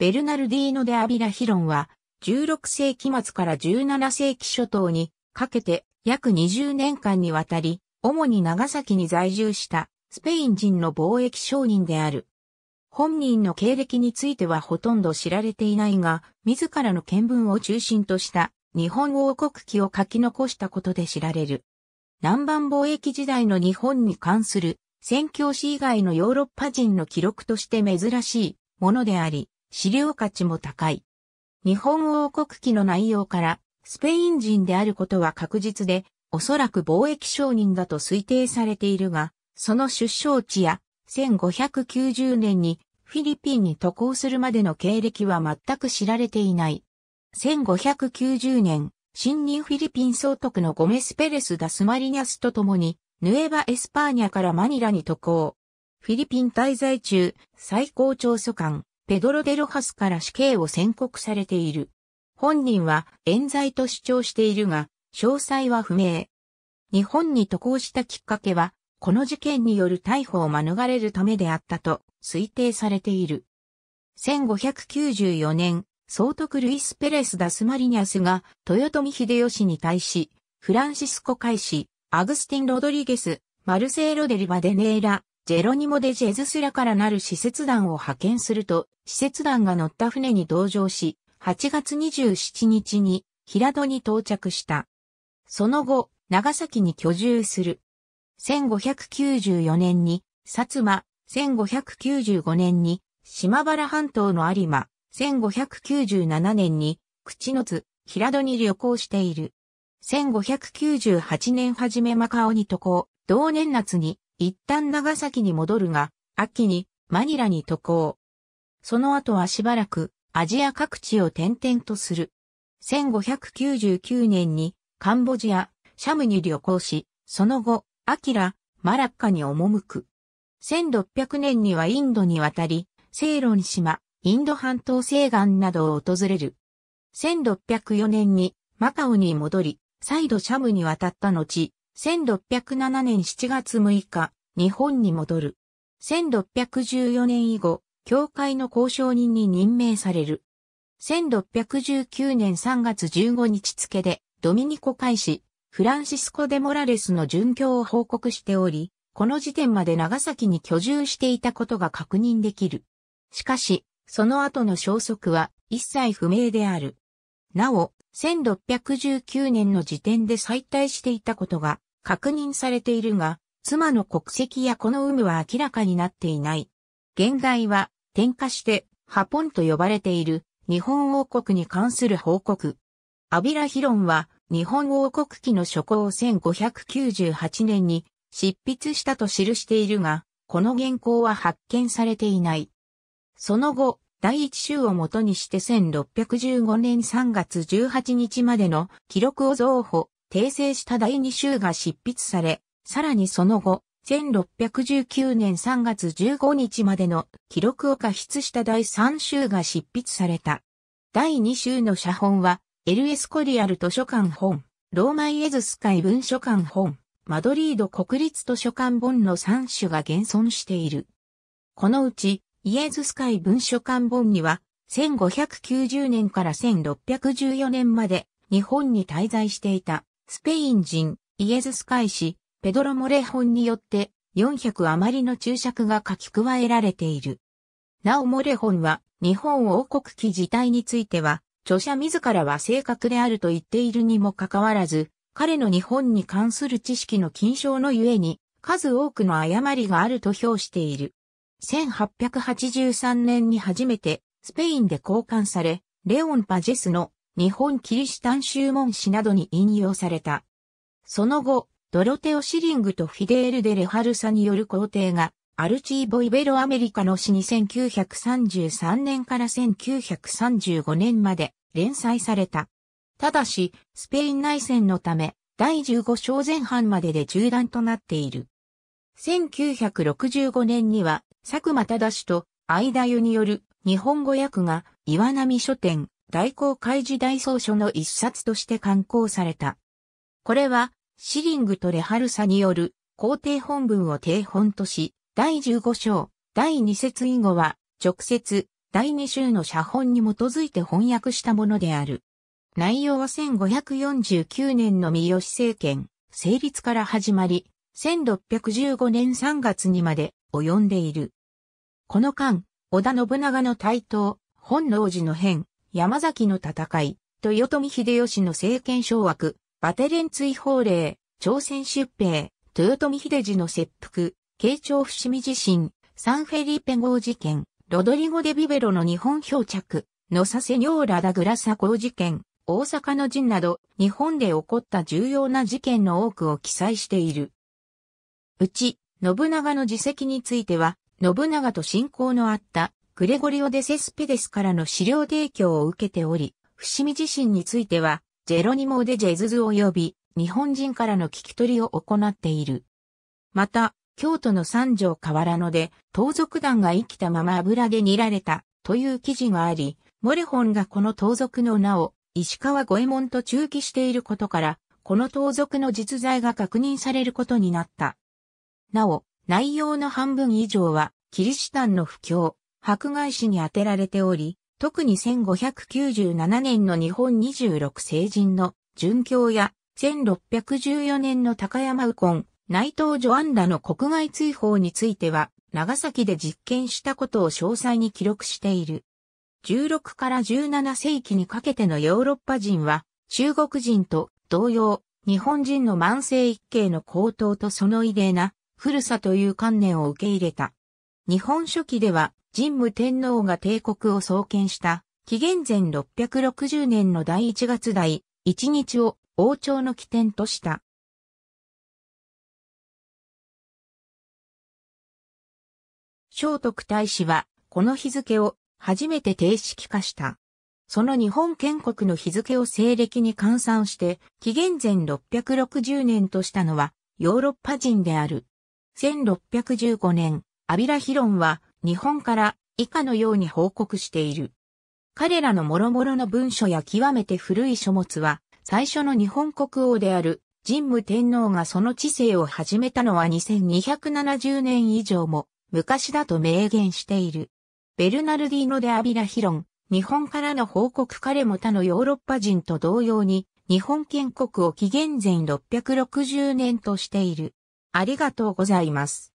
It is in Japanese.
ベルナルディーノ・デ・アビラ・ヒロンは、16世紀末から17世紀初頭にかけて約20年間にわたり、主に長崎に在住したスペイン人の貿易商人である。本人の経歴についてはほとんど知られていないが、自らの見聞を中心とした日本王国記を書き残したことで知られる。南蛮貿易時代の日本に関する宣教師以外のヨーロッパ人の記録として珍しいものであり、資料価値も高い。日本王国記の内容から、スペイン人であることは確実で、おそらく貿易商人だと推定されているが、その出生地や、1590年にフィリピンに渡航するまでの経歴は全く知られていない。1590年、新任フィリピン総督のゴメス・ペレス・ダスマリニャスと共に、ヌエバ・エスパーニャからマニラに渡航。フィリピン滞在中、最高調査官、ペドロ・デ・ロハスから死刑を宣告されている。本人は冤罪と主張しているが、詳細は不明。日本に渡航したきっかけは、この事件による逮捕を免れるためであったと推定されている。1594年、総督ルイス・ペレス・ダスマリニャスが豊臣秀吉に対し、フランシスコカイシ、アグスティン・ロドリゲス、マルセーロ・デリバ・デネーラ、ジェロニモ・デ・ジェズスらからなる施設団を派遣すると、施設団が乗った船に同乗し、8月27日に平戸に到着した。その後、長崎に居住する。1594年に、薩摩、1595年に、島原半島の有馬、1597年に、口の津、平戸に旅行している。1598年初めマカオに渡航、同年夏に一旦長崎に戻るが、秋にマニラに渡航。その後はしばらくアジア各地を転々とする。1599年にカンボジア、シャムに旅行し、その後、アキラ、マラッカに赴く。1600年にはインドに渡り、セイロン島、インド半島西岸などを訪れる。1604年にマカオに戻り、再度シャムに渡った後、1607年7月6日、日本に戻る。1614年以後、教会の交渉人に任命される。1619年3月15日付で、ドミニコ開始、フランシスコ・デ・モラレスの殉教を報告しており、この時点まで長崎に居住していたことが確認できる。しかし、その後の消息は一切不明である。なお、1619年の時点で再退していたことが確認されているが、妻の国籍やこの有無は明らかになっていない。現代は、転化して、ハポンと呼ばれている、日本王国に関する報告。アビラヒロンは、日本王国記の書稿を1598年に執筆したと記しているが、この原稿は発見されていない。その後、第一週をもとにして1615年3月18日までの記録を増補、訂正した第2集が執筆され、さらにその後、1619年3月15日までの記録を過失した第3集が執筆された。第2集の写本は、エルエスコリアル図書館本、ローマイエズス会文書館本、マドリード国立図書館本の3種が現存している。このうち、イエズス会文書館本には、1590年から1614年まで日本に滞在していたスペイン人、イエズス会士、ペドロ・モレホンによって400余りの注釈が書き加えられている。なおモレホンは日本王国記自体については、著者自らは正確であると言っているにもかかわらず、彼の日本に関する知識の禁賞のゆえに、数多くの誤りがあると評している。1883年に初めてスペインで交換され、レオン・パジェスの日本キリシタン宗門誌などに引用された。その後、ドロテオ・シリングとフィデール・デ・レハルサによる皇帝が、アルチーボ・イベロアメリカの詩に1933年から1935年まで連載された。ただし、スペイン内戦のため、第15章前半までで中断となっている。1965年には、佐久間忠と相田湯による日本語訳が岩波書店大航海時代奏書の一冊として刊行された。これは、シリングとレハルサによる皇帝本文を定本とし、第15章、第2節以後は、直接、第2週の写本に基づいて翻訳したものである。内容は1549年の三好政権、成立から始まり、1615年3月にまで及んでいる。この間、織田信長の台頭、本能寺の変、山崎の戦い、豊臣秀吉の政権掌握、バテレン追放令、朝鮮出兵、豊臣秀治の切腹、慶長伏見地震、サンフェリーペ号事件、ロドリゴ・デ・ビベロの日本漂着、野佐セニョーラ・ダ・グラサ公事件、大阪の陣など、日本で起こった重要な事件の多くを記載している。うち、信長の自責については、信長と親交のあったグレゴリオ・デ・セスペデスからの資料提供を受けており、伏見自身については、ジェロニモ・デ・ジェズズ及び、日本人からの聞き取りを行っている。また、京都の三条河原野で、盗賊団が生きたまま油で煮られた、という記事があり、モレホンがこの盗賊の名を、石川五右衛門と中記していることから、この盗賊の実在が確認されることになった。なお、内容の半分以上は、キリシタンの布教、迫害死に当てられており、特に1597年の日本26成人の殉教や、1614年の高山右近、内藤ジョアンダの国外追放については、長崎で実験したことを詳細に記録している。16から17世紀にかけてのヨーロッパ人は、中国人と同様、日本人の慢性一系の高騰とその異例な古さという観念を受け入れた。日本書紀では、神武天皇が帝国を創建した、紀元前660年の第1月代、1日を王朝の起点とした。聖徳太子は、この日付を初めて定式化した。その日本建国の日付を西暦に換算して、紀元前660年としたのは、ヨーロッパ人である。1615年、アビラヒロンは日本から以下のように報告している。彼らの諸々の文書や極めて古い書物は、最初の日本国王である神武天皇がその治世を始めたのは2270年以上も昔だと明言している。ベルナルディーノ・でアビラ・ヒロン、日本からの報告彼も他のヨーロッパ人と同様に、日本建国を紀元前660年としている。ありがとうございます。